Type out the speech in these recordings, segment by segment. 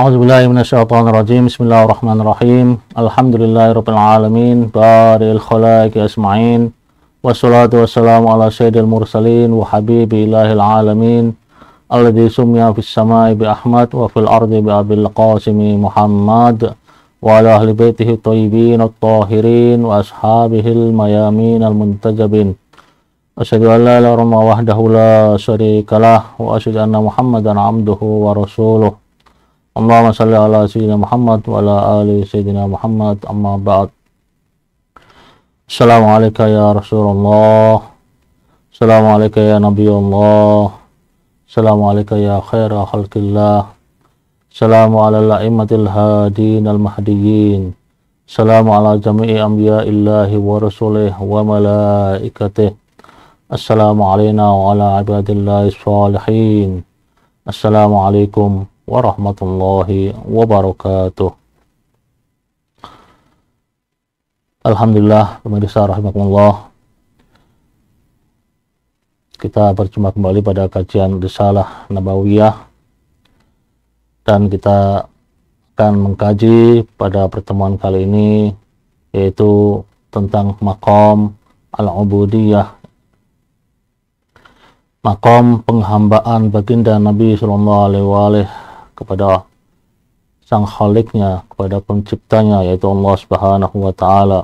أعوذ بالله من الشيطان الرجيم بسم الله الرحمن الرحيم الحمد لله رب العالمين بارئ الخلائق أجمعين والصلاة والسلام على سيد المرسلين وحبيب الله العالمين الذي سمي في السماء بأحمد وفي الأرض بأبي القاسم محمد وعلى أهل بيته الطيبين الطاهرين وأصحابه الميامين المنتجبين أشهد أن لا إله إلا الله وحده لا شريك له وأشهد أن محمدا عبده ورسوله اللهم صل على سيدنا محمد وعلى آل سيدنا محمد أما بعد السلام عليك يا رسول الله السلام عليك يا نبي الله السلام عليك يا خير خلق الله السلام على الأئمة الهادين المهديين السلام على جميع أنبياء الله ورسله وملائكته السلام علينا وعلى عباد الله الصالحين السلام عليكم warahmatullahi wabarakatuh. Alhamdulillah pemirsa rahimakumullah kita berjumpa kembali pada kajian Risalah Nabawiyah dan kita akan mengkaji pada pertemuan kali ini yaitu tentang makom al-ubudiyah makom penghambaan baginda Nabi Shallallahu Alaihi kepada sang Khaliknya, kepada penciptanya yaitu Allah Subhanahu wa taala.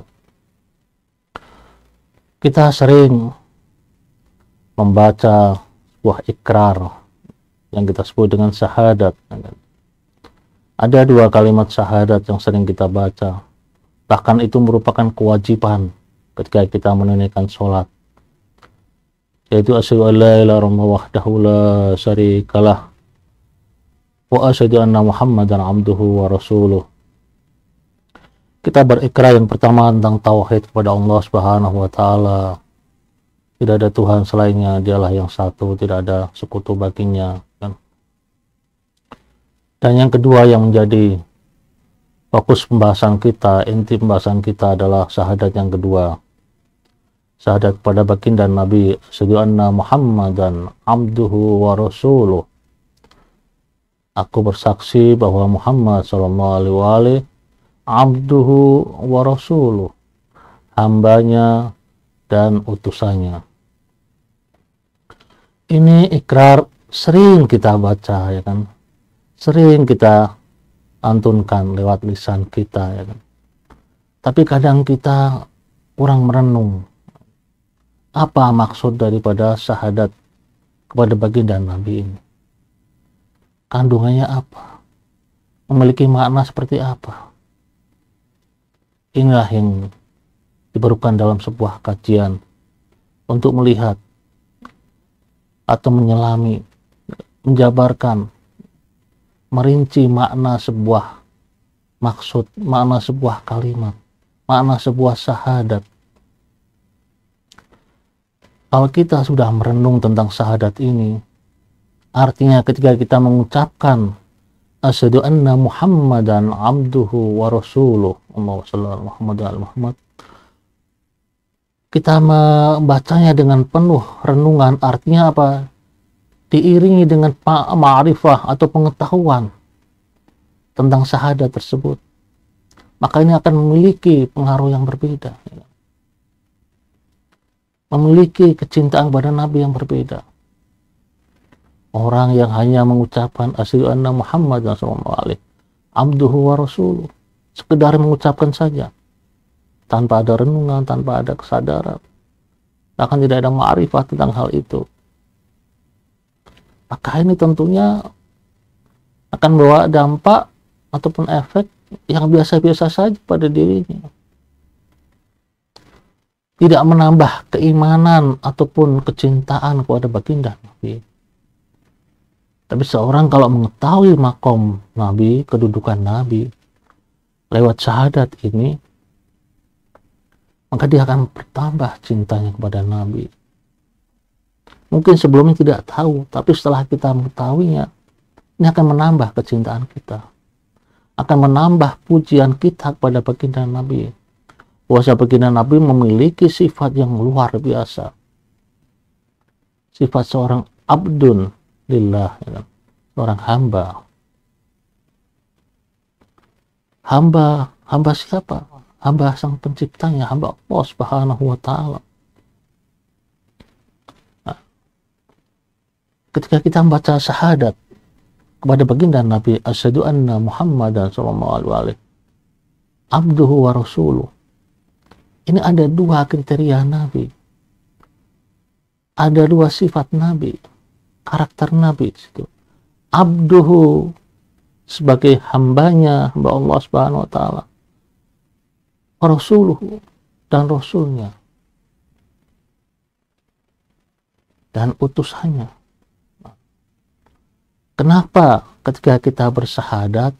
Kita sering membaca sebuah ikrar yang kita sebut dengan syahadat. Ada dua kalimat syahadat yang sering kita baca. Bahkan itu merupakan kewajiban ketika kita menunaikan sholat. Yaitu asyhadu an la ilaha illallah wahdahu la syarikalah وأشهد أن محمدا عبده ورسوله kita berikrar yang pertama tentang tauhid kepada Allah Subhanahu wa taala. Tidak ada Tuhan selainnya, dialah yang satu, tidak ada sekutu baginya. Kan? Dan yang kedua yang menjadi fokus pembahasan kita, inti pembahasan kita adalah syahadat yang kedua. Syahadat kepada baginda Nabi Sayyidina Muhammad dan abduhu wa rasuluh Aku bersaksi bahwa Muhammad Shallallahu Alaihi abduhu wa rasuluh, hambanya dan utusannya. Ini ikrar sering kita baca ya kan, sering kita antunkan lewat lisan kita ya kan. Tapi kadang kita kurang merenung apa maksud daripada syahadat kepada baginda Nabi ini kandungannya apa memiliki makna seperti apa inilah yang diperlukan dalam sebuah kajian untuk melihat atau menyelami menjabarkan merinci makna sebuah maksud makna sebuah kalimat makna sebuah syahadat kalau kita sudah merenung tentang syahadat ini Artinya ketika kita mengucapkan asyhadu anna Muhammadan abduhu wa rasuluh. sallallahu sallallahu wasallam Muhammad Kita membacanya dengan penuh renungan artinya apa? Diiringi dengan ma'rifah atau pengetahuan tentang syahadat tersebut. Maka ini akan memiliki pengaruh yang berbeda. Memiliki kecintaan kepada Nabi yang berbeda orang yang hanya mengucapkan asyhadu anna Muhammad sallallahu alaihi abduhu wa rasuluh sekedar mengucapkan saja tanpa ada renungan tanpa ada kesadaran akan tidak ada ma'rifah tentang hal itu maka ini tentunya akan bawa dampak ataupun efek yang biasa-biasa saja pada dirinya tidak menambah keimanan ataupun kecintaan kepada baginda tapi seorang kalau mengetahui makom Nabi, kedudukan Nabi, lewat syahadat ini, maka dia akan bertambah cintanya kepada Nabi. Mungkin sebelumnya tidak tahu, tapi setelah kita mengetahuinya, ini akan menambah kecintaan kita. Akan menambah pujian kita kepada baginda Nabi. Puasa baginda Nabi memiliki sifat yang luar biasa. Sifat seorang abdun lillah ya seorang hamba hamba hamba siapa hamba sang penciptanya hamba Allah subhanahu wa ta'ala nah, ketika kita membaca syahadat kepada baginda Nabi asyhadu anna Muhammadan sallallahu alaihi abduhu wa rasuluh ini ada dua kriteria Nabi ada dua sifat Nabi karakter Nabi itu Abduhu sebagai hambanya hamba Allah Subhanahu wa taala. Rasuluhu dan rasulnya. Dan utusannya. Kenapa ketika kita bersahadat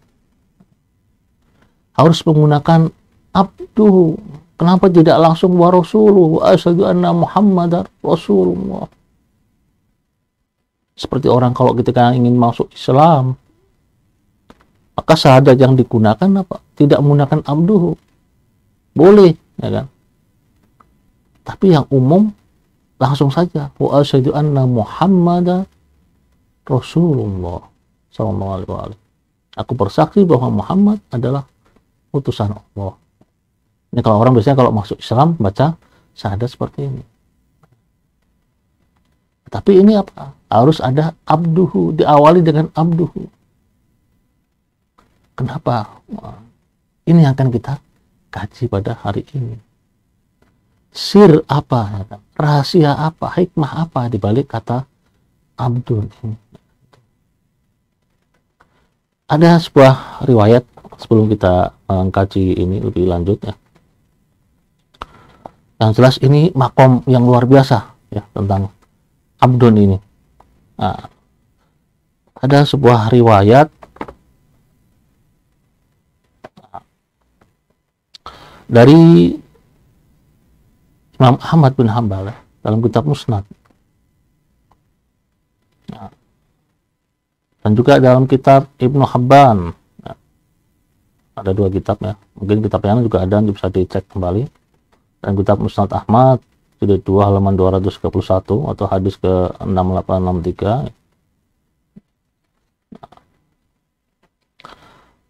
harus menggunakan abduhu? Kenapa tidak langsung wa rasuluhu asyhadu anna Muhammadar rasulullah? seperti orang kalau ketika ingin masuk Islam maka syahadat yang digunakan apa tidak menggunakan abduhu boleh ya kan tapi yang umum langsung saja wa asyhadu anna muhammada rasulullah sallallahu alaihi wasallam aku bersaksi bahwa Muhammad adalah utusan Allah ini kalau orang biasanya kalau masuk Islam baca syahadat seperti ini tapi ini apa? Harus ada abduhu, diawali dengan abduhu. Kenapa? Ini yang akan kita kaji pada hari ini. Sir apa? Rahasia apa? Hikmah apa di balik kata abdun Ada sebuah riwayat sebelum kita mengkaji eh, ini lebih lanjut ya. Yang jelas ini makom yang luar biasa ya tentang abdun ini nah, ada sebuah riwayat nah, dari Imam Ahmad bin Hambal ya, dalam kitab Musnad nah, dan juga dalam kitab Ibnu Habban nah, ada dua kitab ya mungkin kitab yang juga ada yang bisa dicek kembali dan kitab Musnad Ahmad jilid 2 halaman 231 atau hadis ke 6863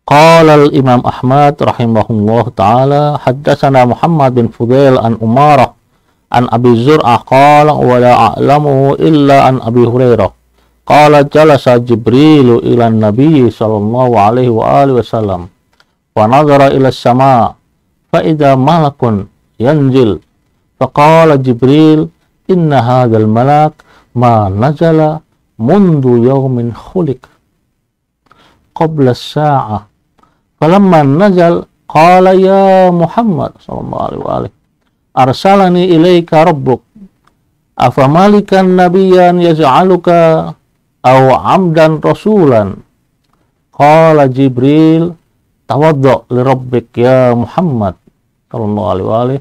Qala al Imam Ahmad rahimahullah taala haddatsana Muhammad bin Fudail an Umar an Abi Zur'ah qala wa la a'lamu illa an Abi Hurairah qala jalasa Jibril ila Nabi sallallahu alaihi wa alihi wasallam wa nazara ila as-sama fa idza malakun yanzil Faqala Jibril, inna hadzal malak ma nazala mundu yawmin khuliq qabla sa'ah. Falamma nazal qala ya Muhammad sallallahu alaihi wa alihi arsalani ilaika rabbuk afamalikan nabiyan yaj'aluka aw amdan rasulan qala jibril tawaddu li rabbik ya muhammad sallallahu alaihi wa alihi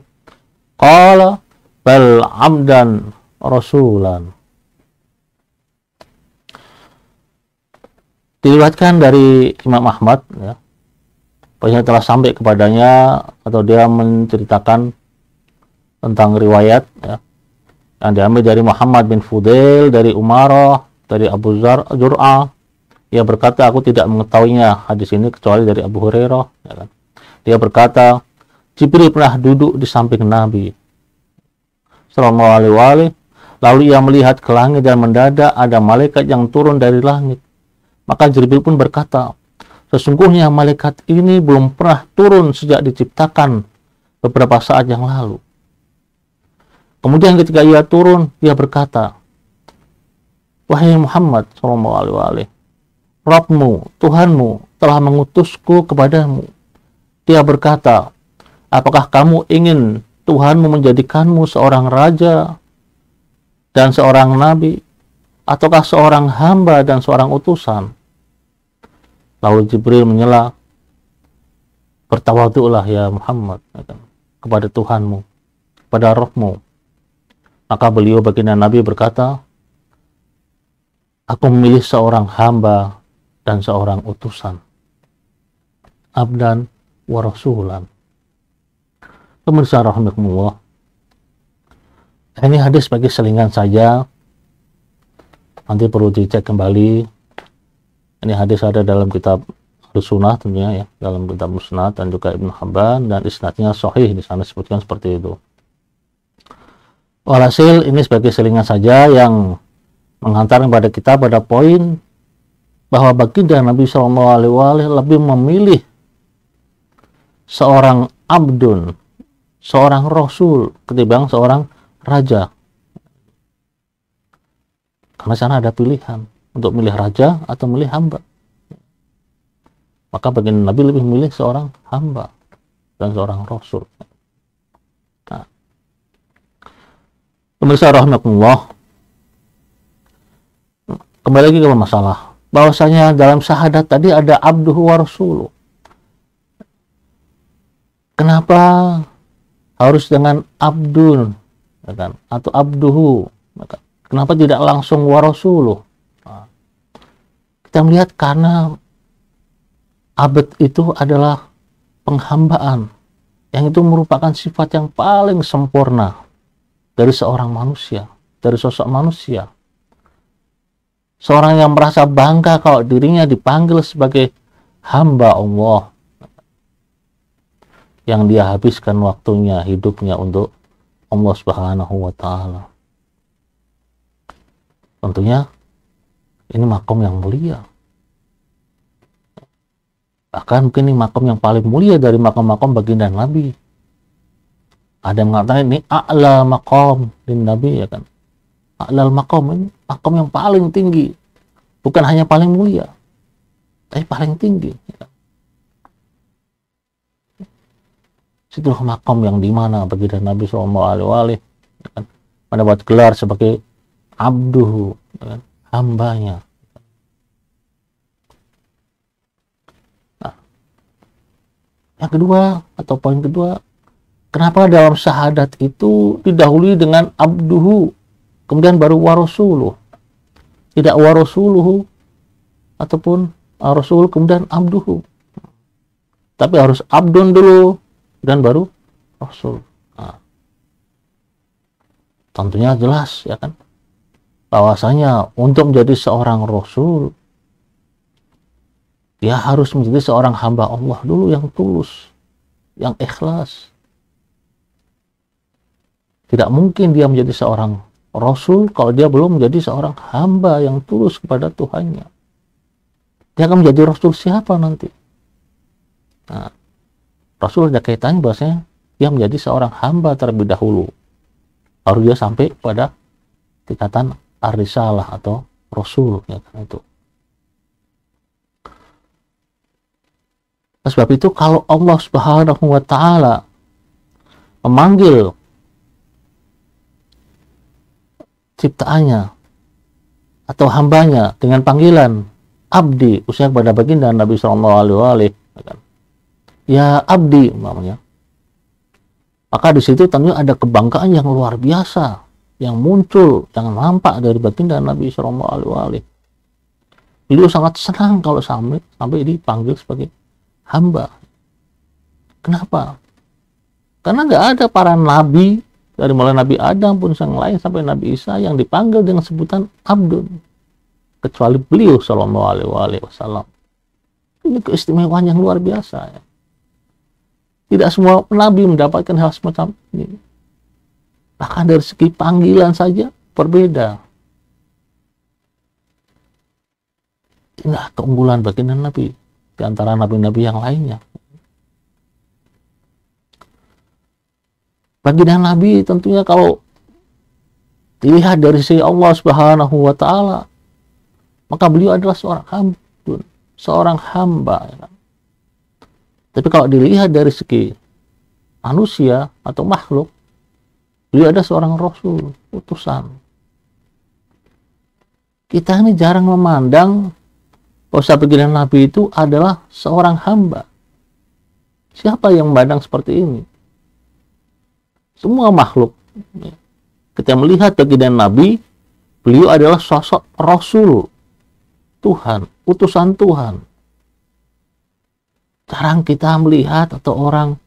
Qala bal amdan rasulan. Diriwayatkan dari Imam Ahmad ya. telah sampai kepadanya atau dia menceritakan tentang riwayat ya. Yang diambil dari Muhammad bin Fudail, dari Umarah, dari Abu Zar Jur'a. Ia berkata, aku tidak mengetahuinya hadis ini kecuali dari Abu Hurairah. Ya kan? Dia berkata, Jibril pernah duduk di samping Nabi. Sallallahu wali. Lalu ia melihat ke langit dan mendadak ada malaikat yang turun dari langit. Maka Jibril pun berkata, Sesungguhnya malaikat ini belum pernah turun sejak diciptakan beberapa saat yang lalu. Kemudian ketika ia turun, ia berkata, Wahai Muhammad Sallallahu Alaihi Wasallam, Tuhanmu telah mengutusku kepadamu. Dia berkata, Apakah kamu ingin Tuhanmu menjadikanmu seorang raja dan seorang nabi, ataukah seorang hamba dan seorang utusan? Lalu Jibril menyela, bertawadulah ya Muhammad kepada Tuhanmu, kepada rohmu. Maka beliau baginda Nabi berkata, Aku memilih seorang hamba dan seorang utusan. Abdan wa Pemirsa rahimakumullah. Ini hadis bagi selingan saja. Nanti perlu dicek kembali. Ini hadis ada dalam kitab Sunnah tentunya ya, dalam kitab Musnad dan juga Ibnu Hamban dan isnadnya sahih di sana disebutkan seperti itu. Walhasil ini sebagai selingan saja yang menghantar kepada kita pada poin bahwa baginda Nabi Shallallahu Alaihi Wasallam lebih memilih seorang abdun seorang rasul ketimbang seorang raja. Karena sana ada pilihan untuk milih raja atau milih hamba. Maka bagian Nabi lebih milih seorang hamba dan seorang rasul. Nah. Pemirsa rahmatullah, kembali lagi ke masalah bahwasanya dalam syahadat tadi ada abduhu wa rasuluh. Kenapa harus dengan abdun, ya kan? atau abduhu Maka kenapa tidak langsung warasuluh nah, kita melihat karena abad itu adalah penghambaan yang itu merupakan sifat yang paling sempurna dari seorang manusia dari sosok manusia seorang yang merasa bangga kalau dirinya dipanggil sebagai hamba Allah yang dia habiskan waktunya, hidupnya untuk Allah Subhanahu wa taala. Tentunya ini makom yang mulia. Bahkan mungkin ini makom yang paling mulia dari makom-makom baginda Nabi. Ada yang mengatakan ini a'la makom di Nabi ya kan. ala makom ini makom yang paling tinggi. Bukan hanya paling mulia, tapi paling tinggi. Ya kan? Situlah makam yang dimana baginda Nabi SAW kan, mendapat gelar sebagai abduhu, kan, hambanya. Nah, yang kedua atau poin kedua, kenapa dalam syahadat itu didahului dengan abduhu, kemudian baru warasuluh. Tidak warasuluhu ataupun rasul kemudian abduhu. Tapi harus abdun dulu, dan baru rasul. Oh, nah, tentunya jelas ya kan bahwasanya untuk menjadi seorang rasul dia harus menjadi seorang hamba Allah dulu yang tulus, yang ikhlas. Tidak mungkin dia menjadi seorang rasul kalau dia belum menjadi seorang hamba yang tulus kepada Tuhannya. Dia akan menjadi rasul siapa nanti? Nah, Rasul ada kaitannya bahasanya dia menjadi seorang hamba terlebih dahulu. Baru dia sampai pada tingkatan arisalah atau rasul ya kan itu. Nah, sebab itu kalau Allah Subhanahu wa taala memanggil ciptaannya atau hambanya dengan panggilan abdi usia kepada baginda Nabi Shallallahu Alaihi Wasallam ya kan, ya abdi umpamanya maka di situ tentunya ada kebanggaan yang luar biasa yang muncul jangan nampak dari batin dan Nabi Shallallahu Alaihi Wasallam beliau sangat senang kalau sampai sampai dipanggil sebagai hamba kenapa karena nggak ada para nabi dari mulai Nabi Adam pun sang lain sampai Nabi Isa yang dipanggil dengan sebutan Abdun kecuali beliau Shallallahu Alaihi Wasallam ini keistimewaan yang luar biasa ya. Tidak semua nabi mendapatkan hal semacam ini. Bahkan dari segi panggilan saja berbeda. Inilah keunggulan baginda Nabi di antara nabi-nabi yang lainnya. Baginda Nabi tentunya kalau dilihat dari sisi Allah Subhanahu wa taala, maka beliau adalah seorang hamba, seorang hamba. Ya kan? Tapi kalau dilihat dari segi manusia atau makhluk, beliau ada seorang rasul, utusan. Kita ini jarang memandang bahwa panggilan Nabi itu adalah seorang hamba. Siapa yang memandang seperti ini? Semua makhluk. Ketika melihat baginda Nabi, beliau adalah sosok Rasul Tuhan, utusan Tuhan sekarang kita melihat atau orang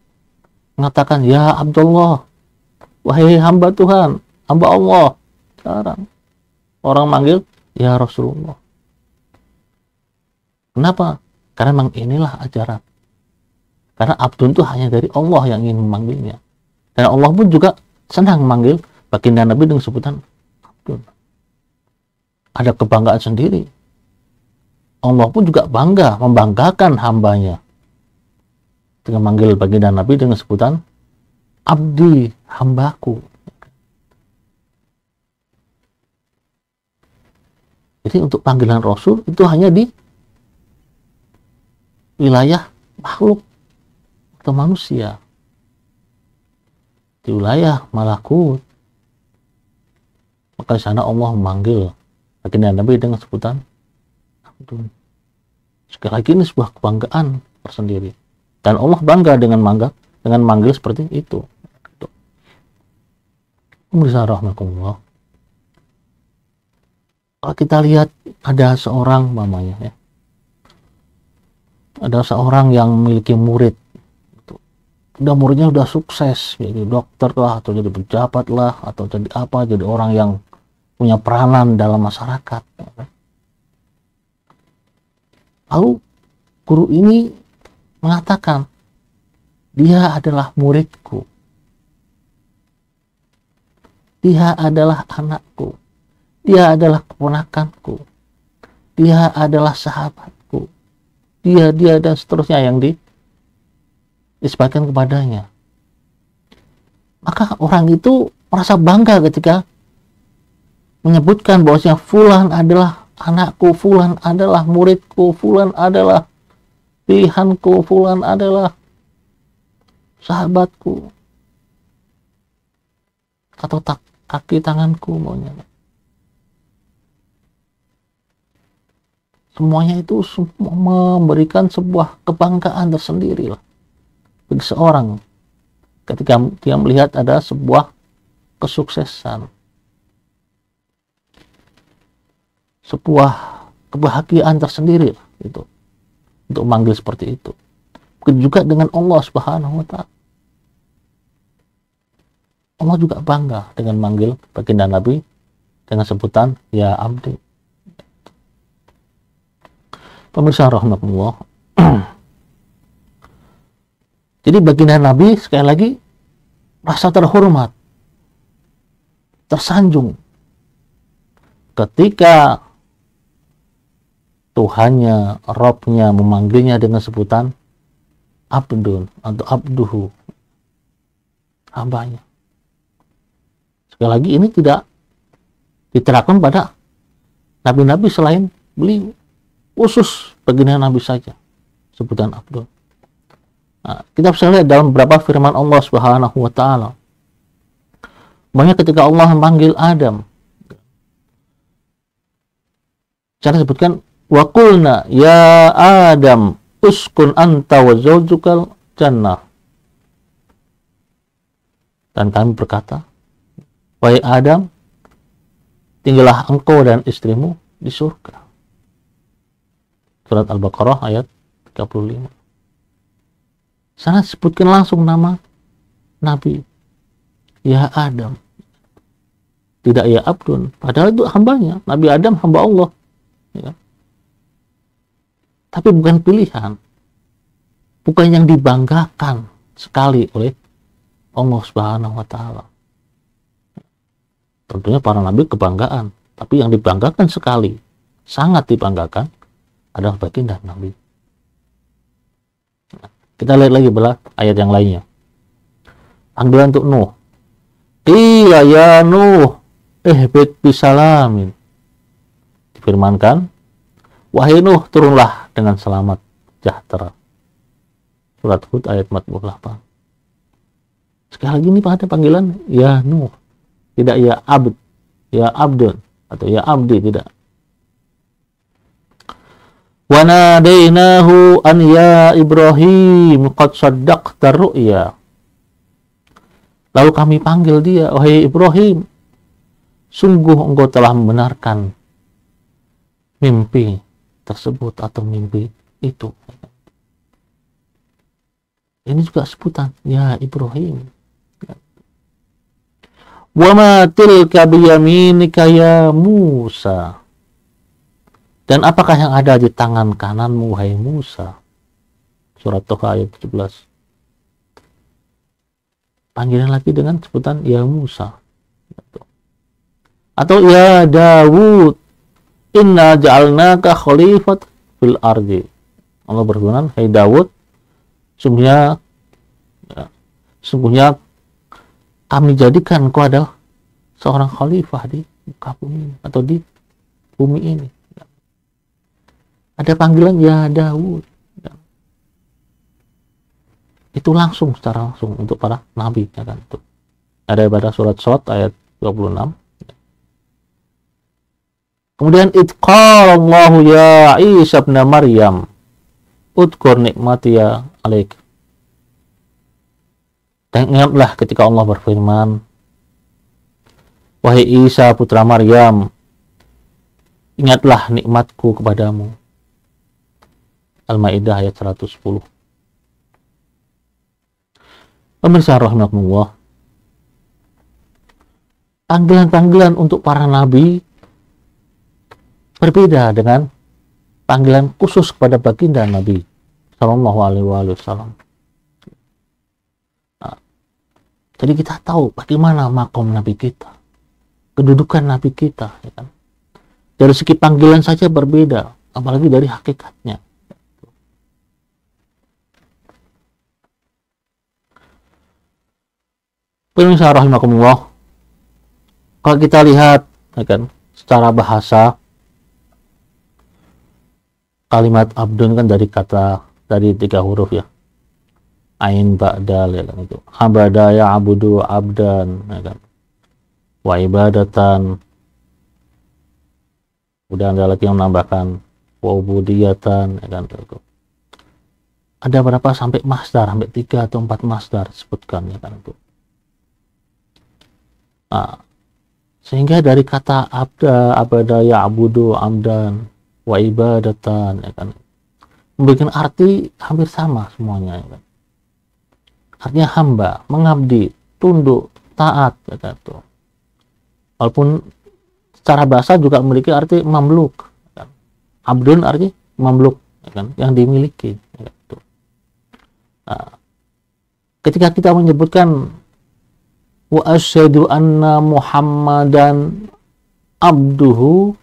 mengatakan, Ya Abdullah, wahai hamba Tuhan, hamba Allah. Sekarang orang manggil, Ya Rasulullah. Kenapa? Karena memang inilah ajaran. Karena abdul itu hanya dari Allah yang ingin memanggilnya. Dan Allah pun juga senang memanggil baginda Nabi dengan sebutan abdul Ada kebanggaan sendiri. Allah pun juga bangga, membanggakan hambanya dengan manggil baginda Nabi dengan sebutan abdi hambaku. Jadi untuk panggilan Rasul itu hanya di wilayah makhluk atau manusia. Di wilayah malakut. Maka di sana Allah memanggil baginda Nabi dengan sebutan Abdul. Sekali lagi ini sebuah kebanggaan tersendiri dan Allah bangga dengan mangga dengan manggil seperti itu Alhamdulillah kalau kita lihat ada seorang mamanya ya ada seorang yang memiliki murid udah muridnya udah sukses jadi dokter lah atau jadi pejabat lah atau jadi apa jadi orang yang punya peranan dalam masyarakat lalu guru ini mengatakan, dia adalah muridku. Dia adalah anakku. Dia adalah keponakanku. Dia adalah sahabatku. Dia, dia, dan seterusnya yang di, disebabkan kepadanya. Maka orang itu merasa bangga ketika menyebutkan bahwasanya Fulan adalah anakku, Fulan adalah muridku, Fulan adalah Pilihanku Fulan adalah sahabatku. Atau tak kaki tanganku maunya. Semuanya itu memberikan sebuah kebanggaan tersendiri lah bagi seorang ketika dia melihat ada sebuah kesuksesan sebuah kebahagiaan tersendiri itu untuk manggil seperti itu Mungkin juga dengan Allah subhanahu wa ta'ala Allah juga bangga dengan manggil baginda Nabi dengan sebutan ya abdi pemirsa rahmatullah jadi baginda Nabi sekali lagi rasa terhormat tersanjung ketika Tuhannya, Robnya memanggilnya dengan sebutan Abdul atau Abduhu hambanya sekali lagi ini tidak diterapkan pada nabi-nabi selain beliau khusus baginda nabi saja sebutan Abdul nah, kita bisa lihat dalam beberapa firman Allah subhanahu wa ta'ala banyak ketika Allah memanggil Adam cara sebutkan wa qulna ya Adam uskun anta wa zawjukal jannah dan kami berkata wahai Adam tinggallah engkau dan istrimu di surga surat Al-Baqarah ayat 35 sana sebutkan langsung nama Nabi ya Adam tidak ya Abdun padahal itu hambanya Nabi Adam hamba Allah ya. Kan? tapi bukan pilihan bukan yang dibanggakan sekali oleh Allah Subhanahu wa taala tentunya para nabi kebanggaan tapi yang dibanggakan sekali sangat dibanggakan adalah baginda nabi nah, kita lihat lagi belah ayat yang lainnya panggilan untuk Nuh Iya ya Nuh eh ihbit bisalamin. Difirmankan, wahai Nuh turunlah dengan selamat sejahtera. Surat Hud ayat 48. Sekali lagi ini pada panggilan ya Nuh. Tidak ya Abd, ya Abdun atau ya Abdi tidak. Wa nadainahu an ya Ibrahim qad saddaqta ru'ya. Lalu kami panggil dia, wahai Ibrahim, sungguh engkau telah membenarkan mimpi tersebut atau mimpi itu ini juga sebutan ya Ibrahim Wama tilka biyaminika ya Musa. Dan apakah yang ada di tangan kananmu, hai Musa? Surat Toha ayat 17. Panggilan lagi dengan sebutan ya Musa. Atau ya Dawud inna ja'alnaka khalifat fil ardi Allah berfirman hai hey Dawud sungguhnya ya, sungguhnya kami jadikan kau adalah seorang khalifah di muka bumi ini, atau di bumi ini ya. ada panggilan ya Dawud ya. itu langsung secara langsung untuk para nabi ya kan itu ada pada surat Sot ayat 26 Kemudian itqalallahu ya Isa bin Maryam udkur nikmati ya alaik. Dan ingatlah ketika Allah berfirman Wahai Isa putra Maryam ingatlah nikmatku kepadamu. Al-Maidah ayat 110. Pemirsa rahmatullah. Panggilan-panggilan untuk para nabi berbeda dengan panggilan khusus kepada baginda Nabi Shallallahu Alaihi Wasallam. Nah, jadi kita tahu bagaimana makom Nabi kita, kedudukan Nabi kita. Ya kan? Dari segi panggilan saja berbeda, apalagi dari hakikatnya. Pemirsa rahimakumullah, kalau kita lihat ya kan, secara bahasa kalimat abdun kan dari kata dari tiga huruf ya ain ba dal ya kan itu abada ya abudu abdan ya kan wa ibadatan udah ada lagi yang menambahkan wa ubudiyatan ya kan itu ada berapa sampai masdar sampai tiga atau empat masdar sebutkan ya kan itu nah, sehingga dari kata abda abada ya abudu abdan wa ibadatan ya kan memberikan arti hampir sama semuanya ya kan artinya hamba mengabdi tunduk taat ya kan tuh walaupun secara bahasa juga memiliki arti mamluk ya kan. abdun artinya mamluk ya kan yang dimiliki ya kan, tuh. Nah, ketika kita menyebutkan wa asyhadu anna muhammadan abduhu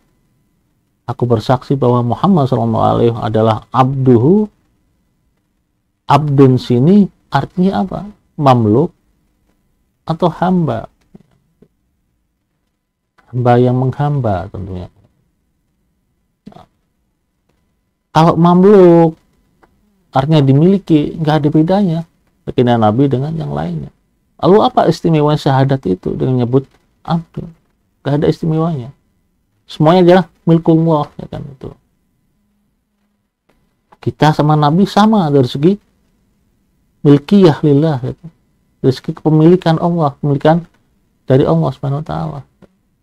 aku bersaksi bahwa Muhammad SAW adalah abduhu abdun sini artinya apa? mamluk atau hamba hamba yang menghamba tentunya kalau mamluk artinya dimiliki nggak ada bedanya begini Nabi dengan yang lainnya lalu apa istimewa syahadat itu dengan nyebut abdul Gak ada istimewanya semuanya adalah milkullah ya kan itu kita sama Nabi sama dari segi milkiyah lillah ya kan? dari segi kepemilikan Allah kepemilikan dari Allah subhanahu wa ta'ala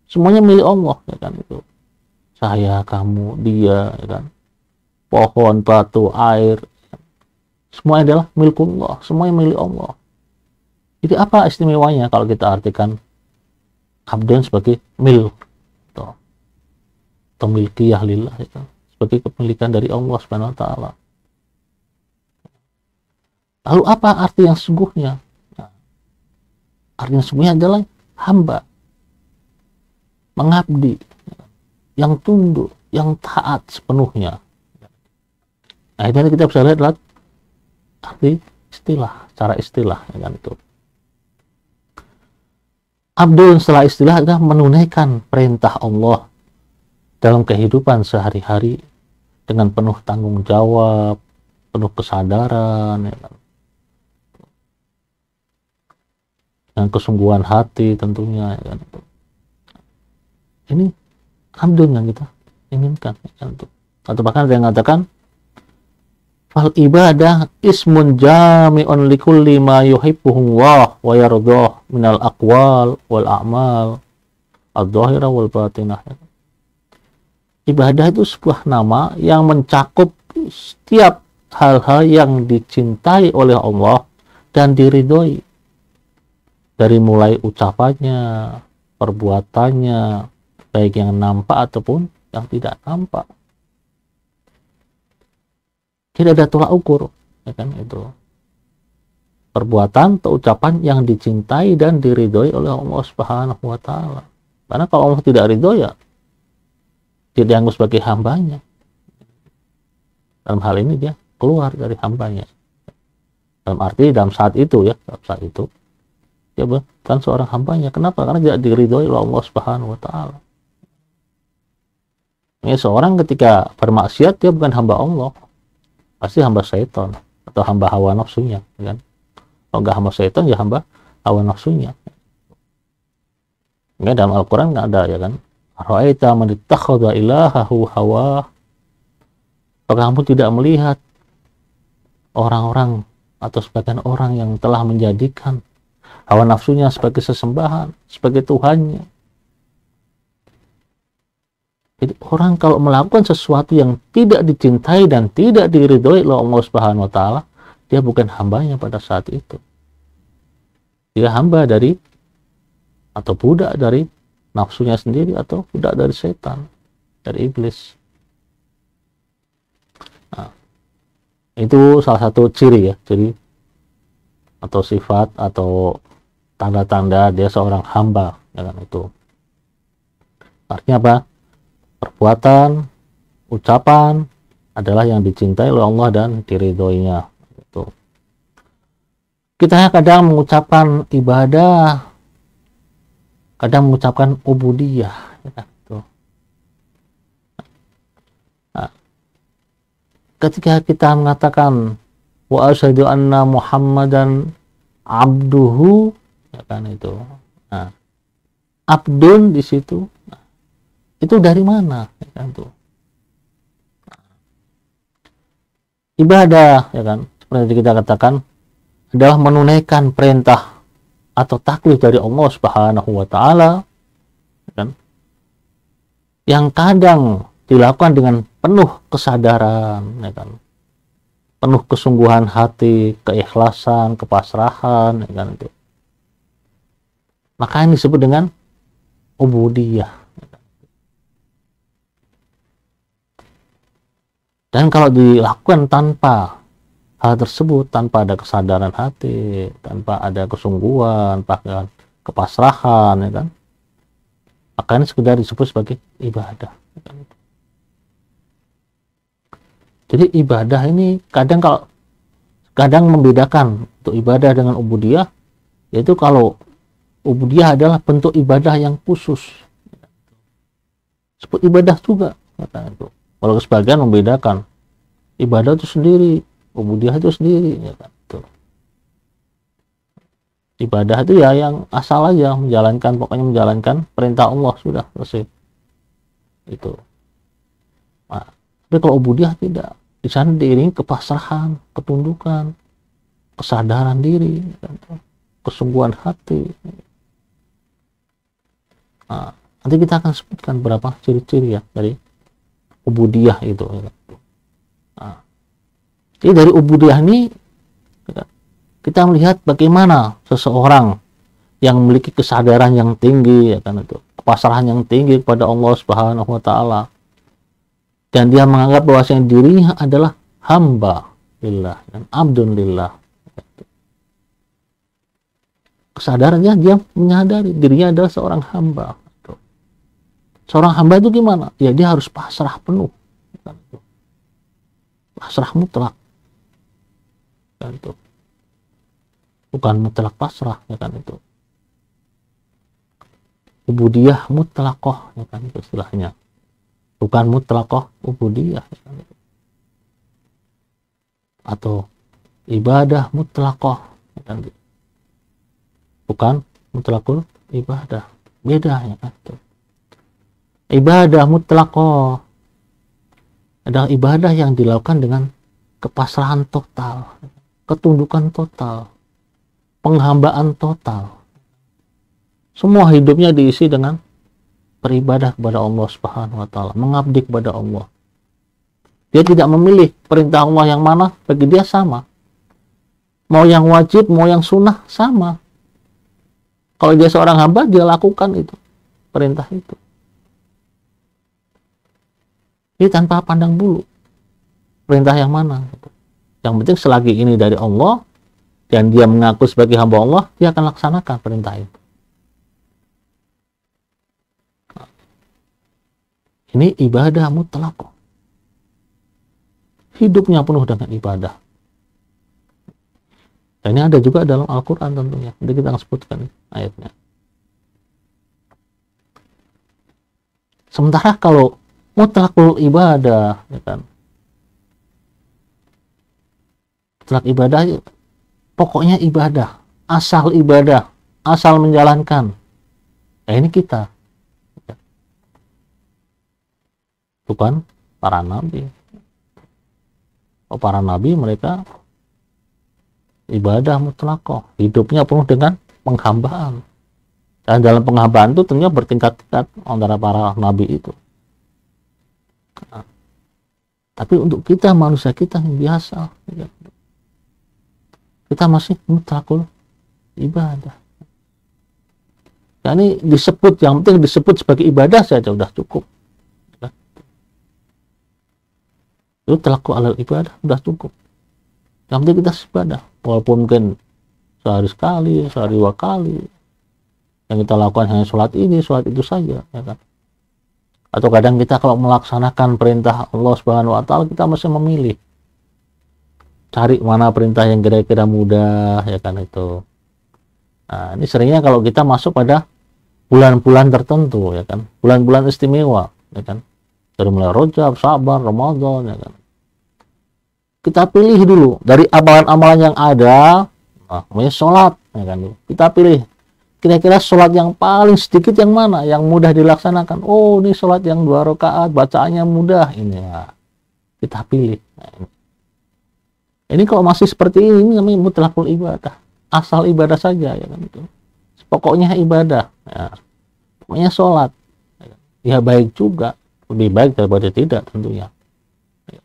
semuanya milik Allah ya kan itu saya kamu dia ya kan pohon batu air ya kan? semua adalah milkullah semuanya milik Allah jadi apa istimewanya kalau kita artikan abdon sebagai milk pemilikiyah lillah itu seperti kepemilikan dari Allah Subhanahu wa taala. Lalu apa arti yang sungguhnya? Nah, arti yang sungguhnya adalah hamba mengabdi yang tunduk, yang taat sepenuhnya. Nah, ini kita bisa lihat lah arti istilah, cara istilah ya kan itu. Abdul setelah istilah adalah menunaikan perintah Allah dalam kehidupan sehari-hari dengan penuh tanggung jawab, penuh kesadaran, ya kan? dengan kesungguhan hati tentunya. Ya kan? Ini hamdun yang kita inginkan. Ya kan? Atau bahkan ada yang mengatakan fal ibadah ismun jami'un likulli ma yuhibbuhum Allah wa yardah minal aqwal wal a'mal al dhahira wal batinah. Ya kan? ibadah itu sebuah nama yang mencakup setiap hal-hal yang dicintai oleh Allah dan diridhoi dari mulai ucapannya, perbuatannya, baik yang nampak ataupun yang tidak nampak. Tidak ada tolak ukur, ya kan itu. Perbuatan atau ucapan yang dicintai dan diridhoi oleh Allah Subhanahu wa taala. Karena kalau Allah tidak ridho ya dia dianggap sebagai hambanya dalam hal ini dia keluar dari hambanya dalam arti dalam saat itu ya dalam saat itu dia bukan seorang hambanya kenapa karena tidak diridhoi oleh Allah Subhanahu Wa Taala ini seorang ketika bermaksiat dia bukan hamba Allah pasti hamba setan atau hamba hawa nafsunya kan kalau nggak hamba setan ya hamba hawa nafsunya Ya, dalam Al-Quran nggak ada ya kan Ra'aita man ittakhadha ilahahu hawa. Apakah kamu tidak melihat orang-orang atau sebagian orang yang telah menjadikan hawa nafsunya sebagai sesembahan, sebagai Tuhannya? Jadi orang kalau melakukan sesuatu yang tidak dicintai dan tidak diridhoi oleh Allah Subhanahu wa taala, dia bukan hambanya pada saat itu. Dia hamba dari atau budak dari nafsunya sendiri atau budak dari setan, dari iblis. Nah, itu salah satu ciri ya, ciri atau sifat atau tanda-tanda dia seorang hamba ya itu artinya apa perbuatan ucapan adalah yang dicintai oleh Allah dan diridhoinya itu kita kadang mengucapkan ibadah kadang mengucapkan ubudiyah ya kan itu nah, ketika kita mengatakan wa asyhadu anna muhammadan abduhu ya kan itu nah, abdun di situ nah, itu dari mana ya kan tuh nah. ibadah ya kan seperti kita katakan adalah menunaikan perintah atau taklif dari Allah Subhanahu wa taala kan yang kadang dilakukan dengan penuh kesadaran ya kan penuh kesungguhan hati keikhlasan kepasrahan ya kan itu maka ini disebut dengan ubudiyah ya kan? dan kalau dilakukan tanpa hal tersebut tanpa ada kesadaran hati, tanpa ada kesungguhan, bahkan kepasrahan, ya kan? Makanya sekedar disebut sebagai ibadah. Jadi ibadah ini kadang kalau kadang membedakan untuk ibadah dengan ubudiyah yaitu kalau ubudiyah adalah bentuk ibadah yang khusus sebut ibadah juga ya kata itu. Kalau sebagian membedakan ibadah itu sendiri ubudiah itu sendiri ya kan tuh ibadah itu ya yang asal aja menjalankan pokoknya menjalankan perintah Allah sudah selesai itu nah, tapi kalau ubudiah tidak di sana diiringi kepasrahan ketundukan kesadaran diri ya kan, kesungguhan hati nah, nanti kita akan sebutkan berapa ciri-ciri ya dari ubudiah itu ya kan. Jadi dari ubudiyah ini ya, kita melihat bagaimana seseorang yang memiliki kesadaran yang tinggi ya kan itu kepasrahan yang tinggi kepada Allah Subhanahu wa taala dan dia menganggap bahwasanya dirinya adalah hamba lillah dan abdun lillah kesadarannya dia menyadari dirinya adalah seorang hamba seorang hamba itu gimana ya dia harus pasrah penuh pasrah mutlak kan itu bukan mutlak pasrah ya kan itu ubudiyah mutlakoh ya kan itu istilahnya bukan mutlakoh ubudiyah ya kan, itu. atau ibadah mutlakoh ya kan itu. bukan mutlakul ibadah beda ya kan itu. ibadah mutlakoh adalah ibadah yang dilakukan dengan kepasrahan total ketundukan total, penghambaan total. Semua hidupnya diisi dengan beribadah kepada Allah Subhanahu wa taala, mengabdi kepada Allah. Dia tidak memilih perintah Allah yang mana, bagi dia sama. Mau yang wajib, mau yang sunnah, sama. Kalau dia seorang hamba, dia lakukan itu, perintah itu. ini tanpa pandang bulu, perintah yang mana. Gitu yang penting selagi ini dari Allah dan dia mengaku sebagai hamba Allah, dia akan laksanakan perintah itu. Ini ibadah mutlak. Hidupnya penuh dengan ibadah. Dan ini ada juga dalam Al-Quran tentunya. Nanti kita akan sebutkan ayatnya. Sementara kalau mutlakul ibadah, ya kan, mutlak ibadah pokoknya ibadah asal ibadah asal menjalankan eh, ini kita bukan para nabi oh, para nabi mereka ibadah mutlakoh hidupnya penuh dengan penghambaan dan dalam penghambaan itu tentunya bertingkat-tingkat antara para nabi itu nah, tapi untuk kita manusia kita yang biasa ya kan? kita masih mutlakul ibadah ini disebut yang penting disebut sebagai ibadah saja sudah cukup itu telaku alat ibadah sudah cukup yang penting kita ibadah walaupun mungkin sehari sekali sehari dua kali yang kita lakukan hanya sholat ini sholat itu saja ya kan atau kadang kita kalau melaksanakan perintah Allah Subhanahu Wa Taala kita masih memilih cari mana perintah yang kira-kira mudah ya kan itu nah ini seringnya kalau kita masuk pada bulan-bulan tertentu ya kan bulan-bulan istimewa ya kan dari mulai Rojab, Sabar, Ramadan ya kan kita pilih dulu dari amalan-amalan yang ada nah, namanya sholat ya kan kita pilih kira-kira sholat yang paling sedikit yang mana yang mudah dilaksanakan oh ini sholat yang dua rakaat bacaannya mudah ini ya kita pilih nah, ini ini kalau masih seperti ini, ini namanya mutlakul ibadah. Asal ibadah saja ya kan itu. Pokoknya ibadah. Ya. Pokoknya sholat. Ya, kan. ya baik juga. Lebih baik daripada tidak tentunya. Ya.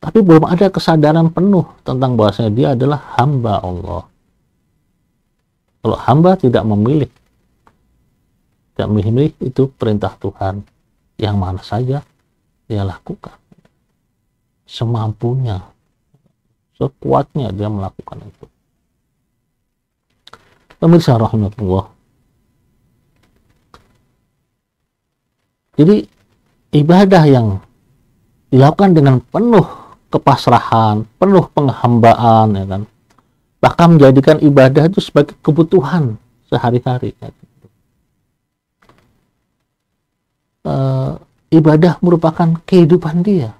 Tapi belum ada kesadaran penuh tentang bahwasanya dia adalah hamba Allah. Kalau hamba tidak memilih, tidak memilih itu perintah Tuhan yang mana saja dia lakukan semampunya, sekuatnya dia melakukan itu. Pemirsa rahmatullah Jadi ibadah yang dilakukan dengan penuh kepasrahan, penuh penghambaan, ya kan? Bahkan menjadikan ibadah itu sebagai kebutuhan sehari-hari. Ya. E, ibadah merupakan kehidupan dia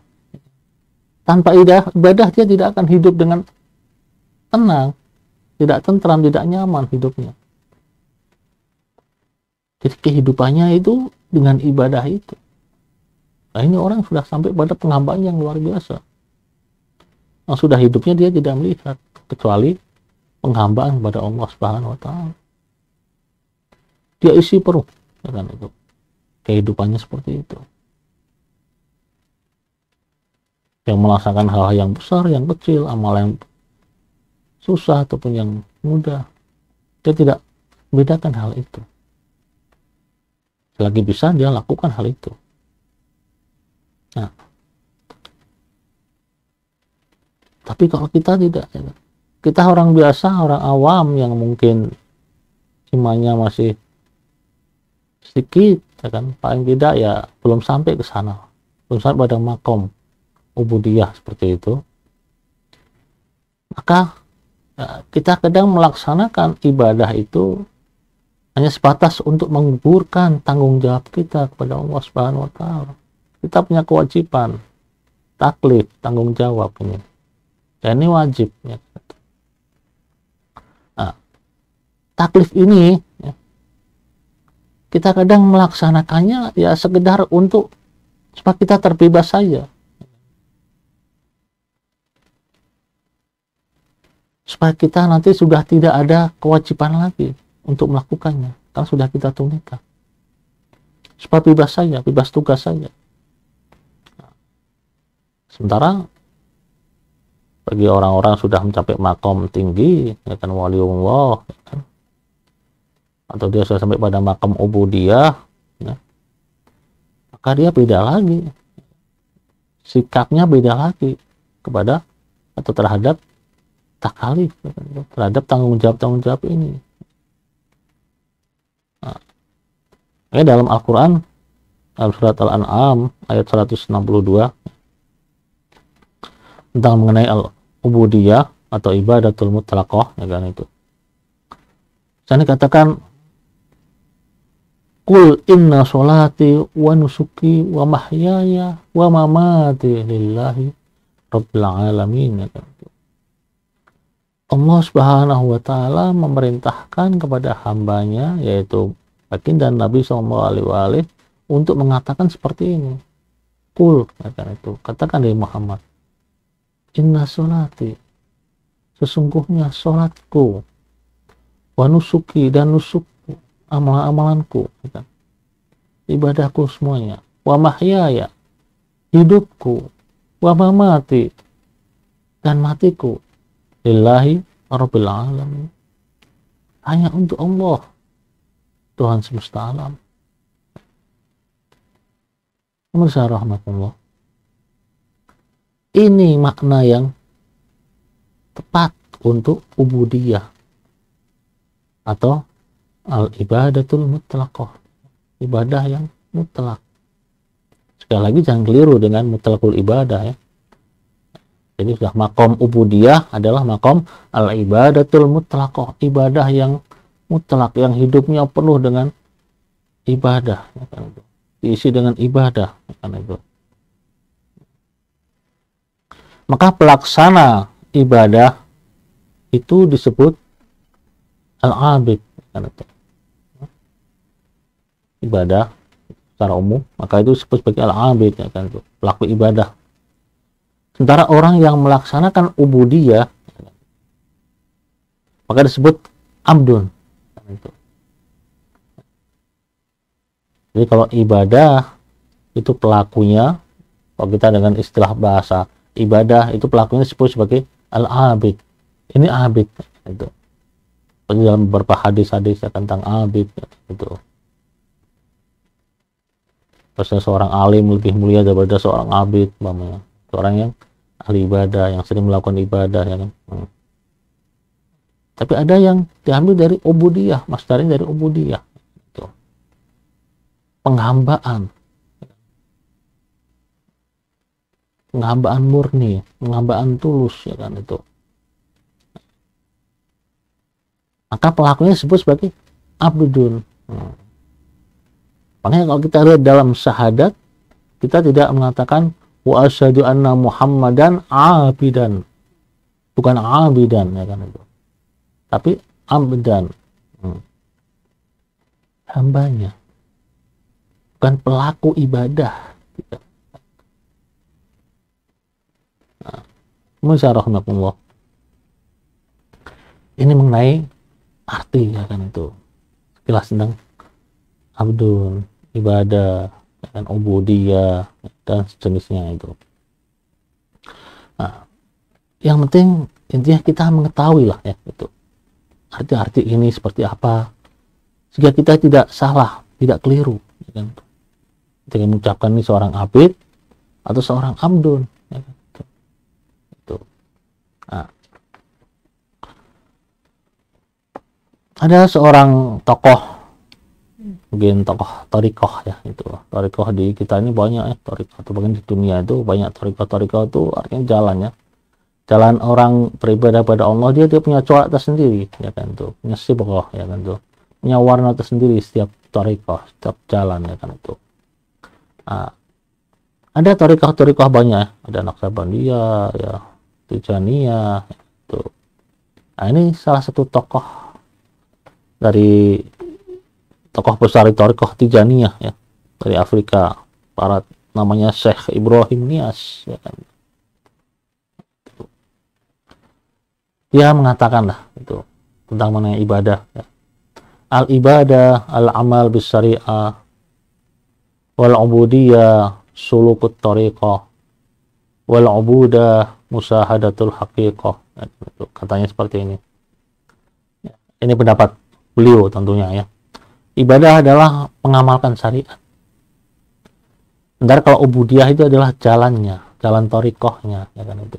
tanpa ibadah ibadah dia tidak akan hidup dengan tenang, tidak tentram, tidak nyaman hidupnya. Jadi kehidupannya itu dengan ibadah itu. Nah ini orang sudah sampai pada penghambaan yang luar biasa. Yang sudah hidupnya dia tidak melihat kecuali penghambaan kepada Allah Subhanahu wa taala. Dia isi perut, kan itu. Kehidupannya seperti itu. yang melaksanakan hal-hal yang besar, yang kecil, amal yang susah ataupun yang mudah. Dia tidak bedakan hal itu. Selagi bisa dia lakukan hal itu. Nah, tapi kalau kita tidak, ya kan? kita orang biasa, orang awam yang mungkin imannya masih sedikit, ya kan? paling tidak ya belum sampai ke sana, belum sampai pada makom ubudiyah seperti itu maka e, kita kadang melaksanakan ibadah itu hanya sebatas untuk menguburkan tanggung jawab kita kepada Allah Subhanahu wa taala. Kita punya kewajiban taklif, tanggung jawab ini. Dan ini wajib ya. Nah, taklif ini ya, kita kadang melaksanakannya ya sekedar untuk supaya kita terbebas saja supaya kita nanti sudah tidak ada kewajiban lagi untuk melakukannya karena sudah kita tunaikan supaya bebas saja bebas tugas saja sementara bagi orang-orang sudah mencapai makom tinggi ya kan waliullah ya kan? atau dia sudah sampai pada makam ubudiyah ya, maka dia beda lagi sikapnya beda lagi kepada atau terhadap takalif terhadap tanggung jawab tanggung jawab ini. Nah, Oke, dalam Al-Quran Al Surat Al-An'am ayat 162 tentang mengenai al-ubudiyah atau ibadatul mutlaqah ya kan itu. saya katakan Kul inna solati wa nusuki wa mahyaya wa mamati lillahi rabbil alamin ya kan. Allah Subhanahu wa taala memerintahkan kepada hambanya yaitu Hakim dan Nabi wasallam untuk mengatakan seperti ini. Kul katakan itu, katakan dari Muhammad. Inna solati, sesungguhnya solatku, wanusuki dan nusukku, amalan-amalanku, ibadahku semuanya, wa mahyaya, hidupku, wa mamati, dan matiku lillahi rabbil alamin hanya untuk Allah Tuhan semesta alam Pemirsa rahmatullah ini makna yang tepat untuk ubudiyah atau al ibadatul mutlaqah ibadah yang mutlak sekali lagi jangan keliru dengan mutlakul ibadah ya jadi sudah makom ubudiyah adalah makom al-ibadatul mutlak ibadah yang mutlak yang hidupnya penuh dengan ibadah, diisi dengan ibadah, Maka pelaksana ibadah itu disebut al-abid, ibadah secara umum maka itu disebut sebagai al-abid pelaku ibadah Sementara orang yang melaksanakan ubudiyah maka disebut abdun. Jadi kalau ibadah itu pelakunya, kalau kita dengan istilah bahasa ibadah itu pelakunya disebut sebagai al-abid. Ini abid itu. Dalam beberapa hadis-hadis ya, tentang abid itu. seorang alim lebih mulia daripada seorang abid, mamanya. Seorang yang ahli ibadah yang sering melakukan ibadah ya kan hmm. tapi ada yang diambil dari ubudiyah masdarin dari ubudiyah itu penghambaan penghambaan murni penghambaan tulus ya kan itu maka pelakunya disebut sebagai abdul. hmm. makanya kalau kita lihat dalam syahadat kita tidak mengatakan wa asyhadu anna Muhammadan abidan. Bukan abidan ya kan itu. Tapi abdan. Hmm. Hambanya. Bukan pelaku ibadah. Nah, Musyarahimakumullah. Ini mengenai arti ya kan itu. Sekilas tentang abdun, ibadah, dan obodia dan sejenisnya itu nah, yang penting intinya kita mengetahui lah ya itu arti-arti ini seperti apa sehingga kita tidak salah tidak keliru ya kan? dengan mengucapkan ini seorang abid atau seorang amdun. ya kan? itu nah. ada seorang tokoh mungkin tokoh torikoh ya itu torikoh di kita ini banyak ya torikoh atau bahkan di dunia itu banyak torikoh torikoh itu artinya jalan ya jalan orang beribadah pada Allah dia dia punya corak tersendiri ya kan tuh punya sibroh ya kan tuh punya warna tersendiri setiap torikoh setiap jalan ya kan itu nah, ada torikoh torikoh banyak ya. ada naksabandia ya tujania itu ya, nah ini salah satu tokoh dari tokoh besar itu Torikoh Tijaniyah ya dari Afrika Barat namanya Syekh Ibrahim Nias ya kan. dia mengatakanlah itu tentang mengenai ibadah ya. al ibadah al amal bisyariah wal ubudiyah sulukut tariqah wal ubudah musahadatul haqiqah ya, katanya seperti ini ya, ini pendapat beliau tentunya ya Ibadah adalah mengamalkan syariat. Ntar kalau ubudiah itu adalah jalannya, jalan torikohnya, ya kan itu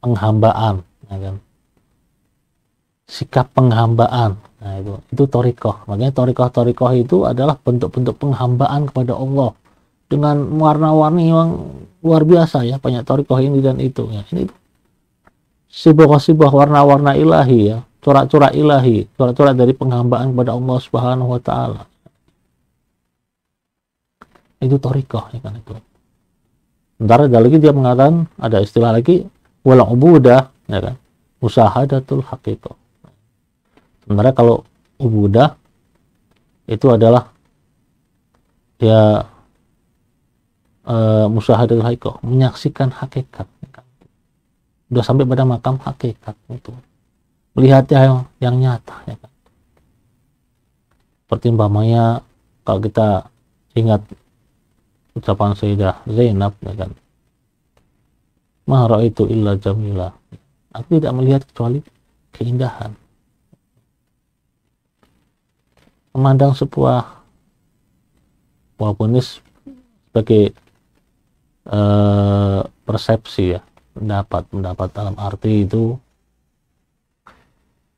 penghambaan, ya kan. Sikap penghambaan, nah itu itu torikoh. Makanya torikoh torikoh itu adalah bentuk-bentuk penghambaan kepada Allah dengan warna-warni yang luar biasa ya banyak torikoh ini dan itu ya ini sebuah sibah warna-warna ilahi ya corak-corak ilahi, corak-corak dari penghambaan kepada Allah Subhanahu wa taala. Itu torikoh ya kan itu. Ntar ada lagi dia mengatakan ada istilah lagi walau ubudah ya kan. usaha datul hakikoh. Sebenarnya kalau ubudah itu adalah ya uh, musahadatul menyaksikan hakikat. Ya kan? Sudah sampai pada makam hakikat itu melihatnya yang, yang nyata ya kan seperti umpamanya kalau kita ingat ucapan Sayyidah Zainab ya kan Mahra itu illa jamila aku tidak melihat kecuali keindahan memandang sebuah walaupun ini sebagai eh, persepsi ya pendapat pendapat dalam arti itu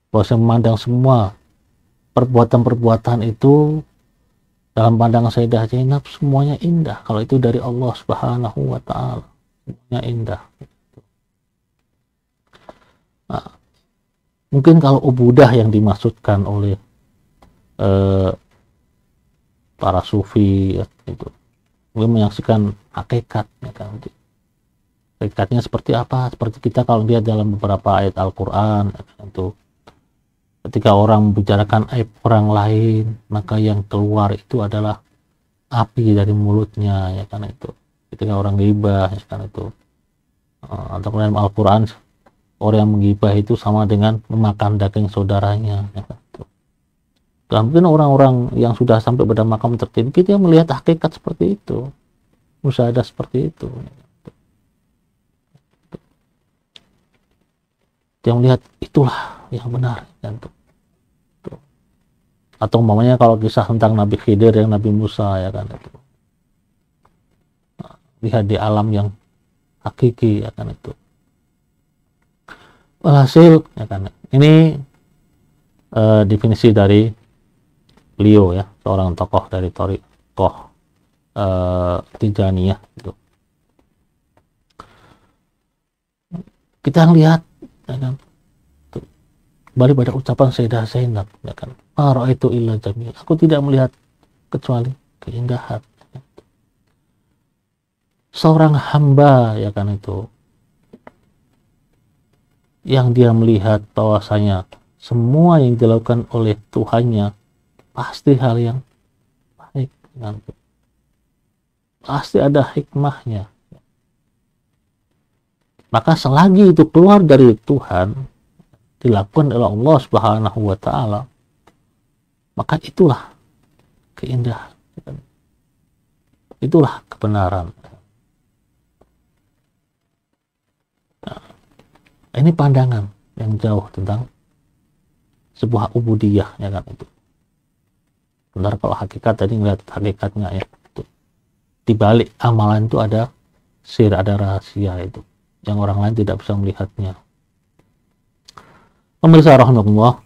bahwa memandang semua perbuatan-perbuatan itu dalam pandangan Sayyidah Zainab semuanya indah kalau itu dari Allah Subhanahu wa taala semuanya indah nah, mungkin kalau ubudah yang dimaksudkan oleh eh, para sufi ya, itu mungkin menyaksikan hakikat ya kan hakikatnya seperti apa seperti kita kalau lihat dalam beberapa ayat Al-Qur'an ya, kan, itu ketika orang membicarakan aib orang lain maka yang keluar itu adalah api dari mulutnya ya kan itu ketika orang gibah ya kan itu eh, atau dalam Al-Quran orang yang menggibah itu sama dengan memakan daging saudaranya ya kan itu dan mungkin orang-orang yang sudah sampai pada makam tertinggi dia melihat hakikat seperti itu musyadah ada seperti itu ya. dia melihat itulah yang benar dan tuh. atau umpamanya kalau kisah tentang Nabi Khidir yang Nabi Musa ya kan itu nah, lihat di alam yang hakiki ya kan itu berhasil. ya kan ini eh, definisi dari Leo ya seorang tokoh dari tokoh eh, Tijani Tijaniyah itu. kita lihat ya kan? Tuh. pada ucapan Sayyidah Zainab, ya kan? Mara itu illa jamil. Aku tidak melihat kecuali keindahan. Seorang hamba, ya kan itu, yang dia melihat bahwasanya semua yang dilakukan oleh Tuhannya pasti hal yang baik. Ya kan? Pasti ada hikmahnya maka selagi itu keluar dari Tuhan dilakukan oleh Allah Subhanahu wa taala maka itulah keindahan itulah kebenaran nah, ini pandangan yang jauh tentang sebuah ubudiyah ya kan itu benar kalau hakikat tadi melihat hakikatnya ya itu. di balik amalan itu ada sir ada rahasia itu yang orang lain tidak bisa melihatnya. Pemirsa rahmatullah,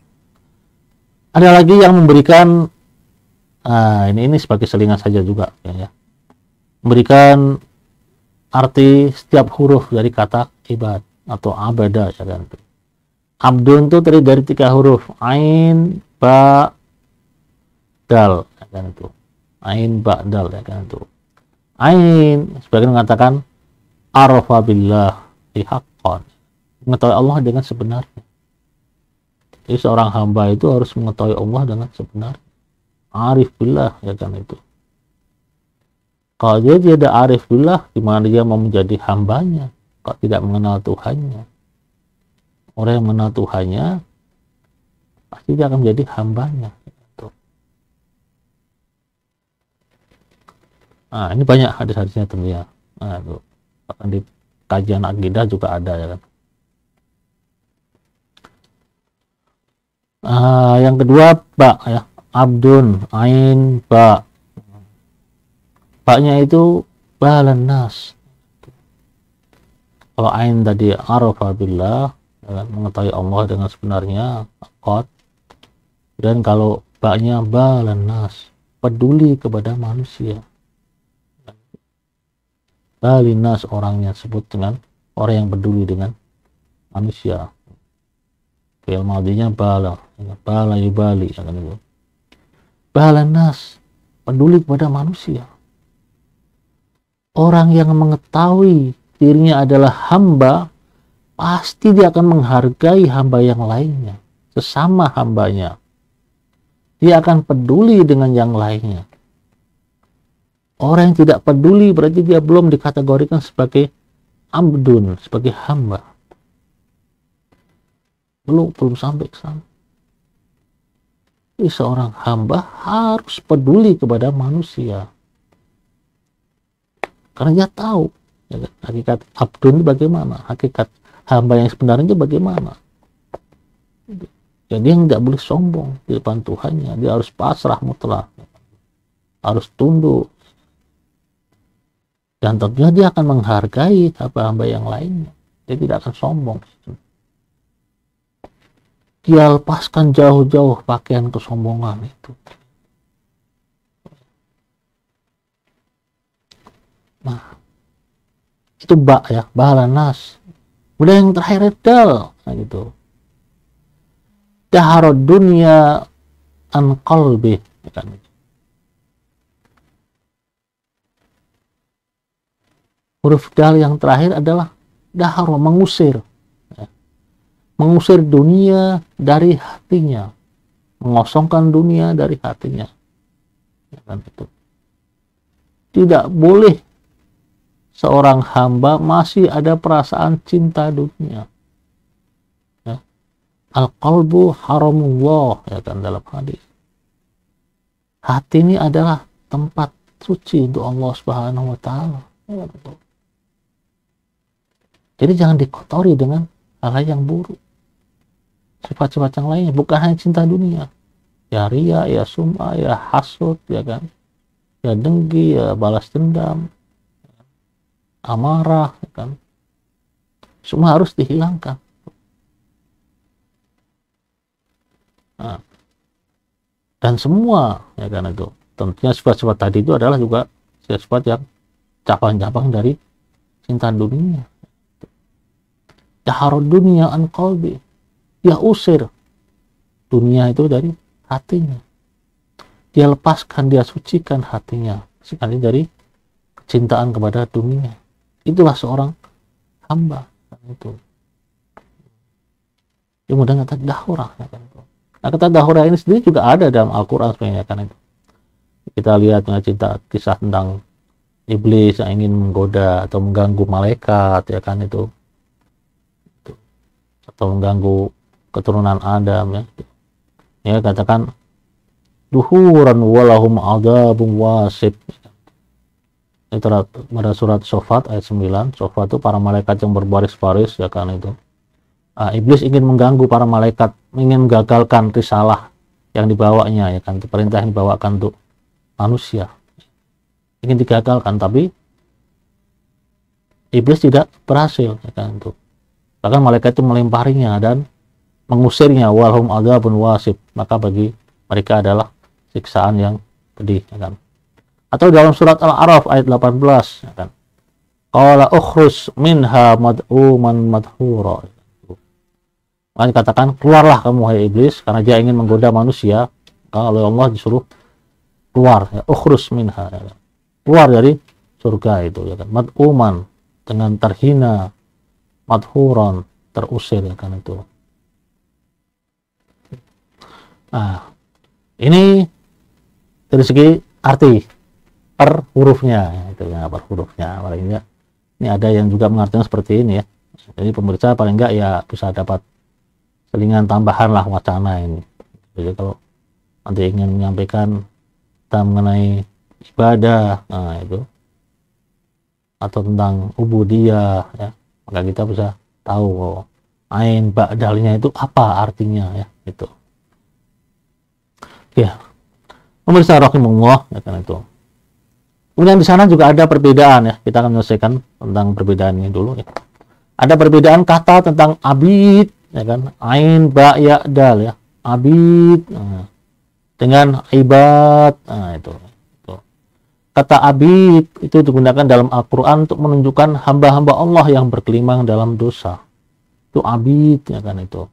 ada lagi yang memberikan nah ini ini sebagai selingan saja juga ya, ya. Memberikan arti setiap huruf dari kata ibad atau abada ya kan. Abdun itu terdiri dari tiga huruf ain, ba, dal ya kan itu. Ain, ba, dal ya kan itu. Ain sebagian mengatakan arafa billah haqqan mengetahui Allah dengan sebenarnya jadi seorang hamba itu harus mengetahui Allah dengan sebenarnya arif billah ya kan itu kalau dia tidak arif billah gimana dia mau menjadi hambanya kalau tidak mengenal Tuhannya orang yang mengenal Tuhannya pasti dia akan menjadi hambanya gitu. Nah, ini banyak hadis-hadisnya tentunya. Nah, itu akan di kajian akidah juga ada ya kan. Uh, yang kedua Pak ya abdun ain Pak, Paknya itu balenas. kalau ain tadi arafabilah ya kan? mengetahui Allah dengan sebenarnya kot dan kalau Paknya balenas peduli kepada manusia Balinas orangnya sebut dengan orang yang peduli dengan manusia. Fi'il madinya bala, bala yubali akan itu. peduli kepada manusia. Orang yang mengetahui dirinya adalah hamba, pasti dia akan menghargai hamba yang lainnya, sesama hambanya. Dia akan peduli dengan yang lainnya. Orang yang tidak peduli berarti dia belum dikategorikan sebagai abdun, sebagai hamba. Belum, belum sampai ke sana. Jadi seorang hamba harus peduli kepada manusia. Karena dia tahu ya, kan, hakikat abdun bagaimana, hakikat hamba yang sebenarnya bagaimana. Jadi yang tidak boleh sombong di depan Tuhannya, dia harus pasrah mutlak, harus tunduk, dan tentunya dia akan menghargai hamba-hamba yang lainnya dia tidak akan sombong dia lepaskan jauh-jauh pakaian kesombongan itu nah itu bak ya balanas udah yang terakhir dal nah gitu daharod dunia an huruf dal yang terakhir adalah dahar mengusir ya. mengusir dunia dari hatinya mengosongkan dunia dari hatinya ya, kan gitu. tidak boleh seorang hamba masih ada perasaan cinta dunia ya. al qalbu haramullah ya kan dalam hadis hati ini adalah tempat suci untuk Allah Subhanahu wa taala. Ya, jadi jangan dikotori dengan hal-hal yang buruk. Sifat-sifat yang lainnya, bukan hanya cinta dunia. Ya ria, ya sum'a, ya hasut, ya kan. Ya dengki, ya balas dendam, amarah, ya kan. Semua harus dihilangkan. Nah, dan semua ya kan? itu tentunya sifat-sifat tadi itu adalah juga sifat-sifat yang cabang-cabang dari cinta dunia Daharud dunia an qalbi. Dia usir dunia itu dari hatinya. Dia lepaskan, dia sucikan hatinya. Sekali dari kecintaan kepada dunia. Itulah seorang hamba. Itu. Kemudian kata dahurah. kan, itu. Nah kata dahurah ini sendiri juga ada dalam Al-Quran sebenarnya kan itu. Kita lihat nah, cinta kisah tentang iblis yang ingin menggoda atau mengganggu malaikat ya kan itu atau mengganggu keturunan Adam ya. Ya katakan duhuran walahum adabun wasib. Itu pada surat Sofat ayat 9. Sofat itu para malaikat yang berbaris-baris ya kan itu. Uh, iblis ingin mengganggu para malaikat, ingin menggagalkan risalah yang dibawanya ya kan, perintah yang dibawakan untuk manusia. Ingin digagalkan tapi iblis tidak berhasil ya kan untuk Bahkan malaikat itu melemparinya dan mengusirnya walhum adzabun wasib. Maka bagi mereka adalah siksaan yang pedih ya kan. Atau dalam surat Al-Araf ayat 18 ya kan. Qala ukhrus minha mad'uman madhura. Kan katakan keluarlah kamu hai iblis karena dia ingin menggoda manusia. Kalau Allah disuruh keluar ya ukhrus minha ya kan. keluar dari surga itu ya kan mad'uman dengan terhina madhuran terusir ya kan itu nah ini dari segi arti per hurufnya itu ya per hurufnya paling enggak ini ada yang juga mengartikan seperti ini ya jadi pemirsa paling enggak ya bisa dapat selingan tambahan lah wacana ini jadi kalau nanti ingin menyampaikan tentang mengenai ibadah nah itu atau tentang ubudiyah ya maka kita bisa tahu bahwa ain ba'dalnya itu apa artinya ya itu ya pemirsa rahimahullah ya kan itu kemudian di sana juga ada perbedaan ya kita akan menyelesaikan tentang perbedaannya dulu ya ada perbedaan kata tentang abid ya kan ain ba ya dal ya abid nah, dengan ibad nah itu Kata abid itu digunakan dalam Al-Quran untuk menunjukkan hamba-hamba Allah yang berkelimang dalam dosa. Itu abid, ya kan itu.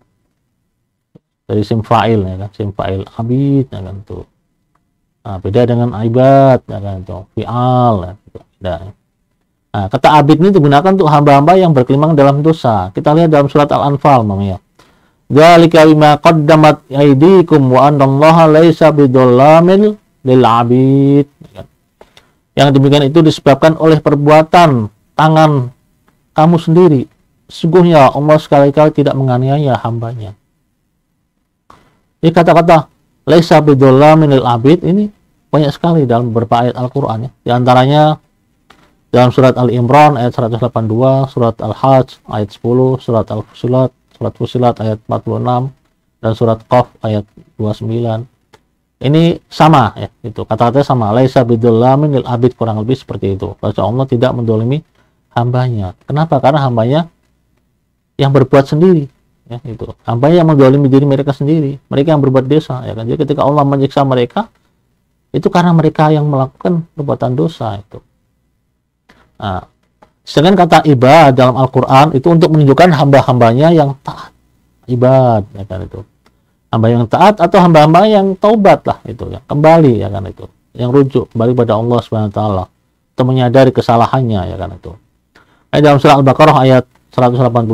Dari simfa'il, ya kan. Simfa'il abid, ya kan itu. Nah, beda dengan aibat, ya kan itu. Fi'al, ya, gitu. beda. Ya. Nah, kata abid ini digunakan untuk hamba-hamba yang berkelimang dalam dosa. Kita lihat dalam surat Al-Anfal, ya Dzalika bima qaddamat aydikum wa anna Allah laisa bidzallamin lil abid. Ya kan. Yang demikian itu disebabkan oleh perbuatan tangan kamu sendiri. Sungguhnya Allah sekali-kali tidak menganiaya hambanya. ini kata-kata Laisa bidzalaminil abid ini banyak sekali dalam beberapa ayat Al-Qur'an ya. Di antaranya dalam surat Al-Imran ayat 182, surat Al-Hajj ayat 10, surat Al-Fusilat, surat Fusilat ayat 46 dan surat Qaf ayat 29 ini sama ya itu kata-kata sama laisa bidzalamin lil abid kurang lebih seperti itu bahwa Allah tidak mendolimi hambanya kenapa karena hambanya yang berbuat sendiri ya itu hamba yang mendolimi diri mereka sendiri mereka yang berbuat dosa ya kan jadi ketika Allah menyiksa mereka itu karena mereka yang melakukan perbuatan dosa itu nah, sedangkan kata ibad dalam Al-Quran itu untuk menunjukkan hamba-hambanya yang taat ibad ya kan itu hamba yang taat atau hamba-hamba yang taubat lah itu yang kembali ya kan itu yang rujuk kembali pada Allah Subhanahu wa taala atau menyadari kesalahannya ya kan itu ayat dalam surah Al-Baqarah ayat 186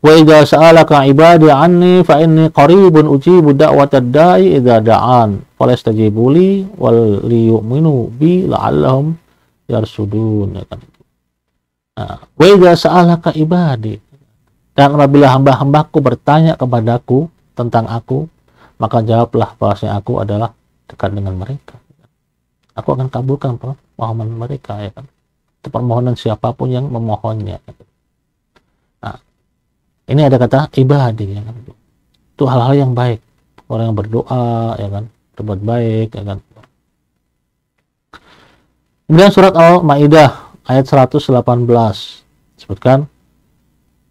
wa idza sa'alaka ibadi anni fa inni qaribun ujibu da'wata da'i idza da'an falastajibu li wal liyu'minu bi la'allahum yarsudun ya kan itu nah, wa idza sa'alaka ibadi dan apabila hamba-hambaku bertanya kepadaku tentang aku? Maka jawablah bahwasanya aku adalah dekat dengan mereka. Aku akan kabulkan permohonan mereka ya kan. Itu permohonan siapapun yang memohonnya. Ya kan? Nah, ini ada kata ibadah ya kan. Itu hal-hal yang baik. Orang yang berdoa ya kan, berbuat baik ya kan. Kemudian surat Al-Maidah ayat 118 sebutkan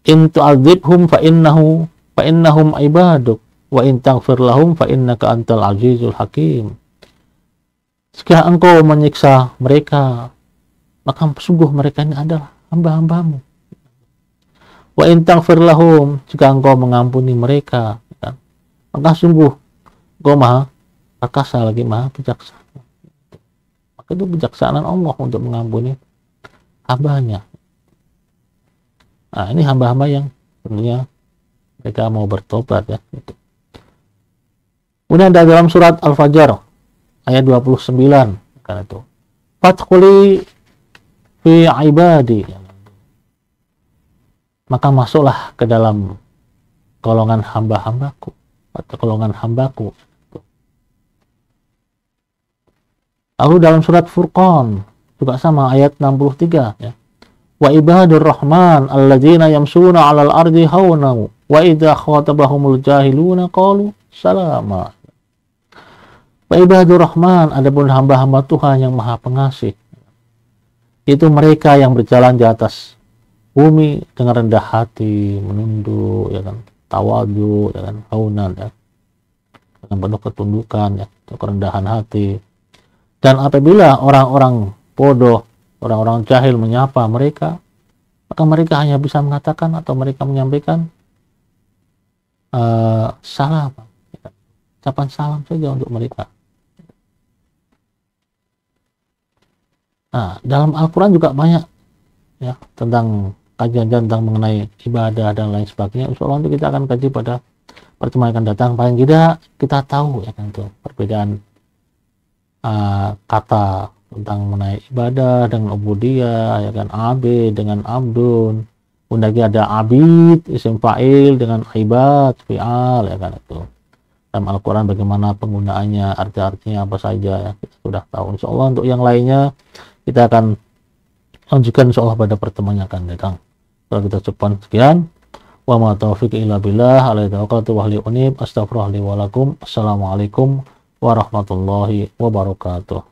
in tu'adzibhum fa innahu fa innahum ibaduk wa in taghfir lahum fa innaka antal azizul hakim jika engkau menyiksa mereka maka sungguh mereka ini adalah hamba-hambamu wa in taghfir lahum jika engkau mengampuni mereka kan? maka sungguh engkau maha perkasa lagi maha bijaksana maka itu bijaksanaan Allah untuk mengampuni hambanya nah ini hamba-hamba yang tentunya mereka mau bertobat ya gitu. Kemudian ada dalam surat Al-Fajr ayat 29 kan itu. Fatkhuli fi ibadi. Maka masuklah ke dalam golongan hamba-hambaku atau golongan hambaku. Lalu dalam surat Furqan juga sama ayat 63 ya. Wa ibadur rahman alladzina yamsuna 'alal ardi hawnau Wa idza khatabahumul jahiluna qalu salama. Wa ibadur rahman adapun hamba-hamba Tuhan yang maha pengasih. Itu mereka yang berjalan di atas bumi dengan rendah hati, menunduk, ya kan, tawadu, ya kan, haunan ya. Dengan penuh ketundukan, ya, kerendahan hati. Dan apabila orang-orang bodoh, orang-orang jahil menyapa mereka, maka mereka hanya bisa mengatakan atau mereka menyampaikan uh, salam ucapan salam saja untuk mereka nah dalam Al-Quran juga banyak ya tentang kajian tentang mengenai ibadah dan lain sebagainya insya Allah kita akan kaji pada pertemuan akan datang paling tidak kita tahu ya kan tuh perbedaan uh, kata tentang mengenai ibadah dengan ubudiyah ya kan AB dengan abdun lagi ada abid isim fa'il dengan ibad fi'al ya kan itu dalam Al-Quran bagaimana penggunaannya arti-artinya apa saja ya kita sudah tahu insya Allah untuk yang lainnya kita akan lanjutkan insya Allah pada pertemuan yang akan datang kalau kita cepat sekian wa ma taufiq illa billah alaihi tawakkaltu wa unib astaghfirullah wa lakum assalamualaikum warahmatullahi wabarakatuh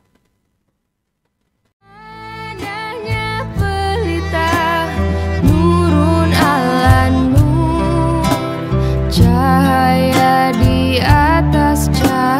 di atas jalan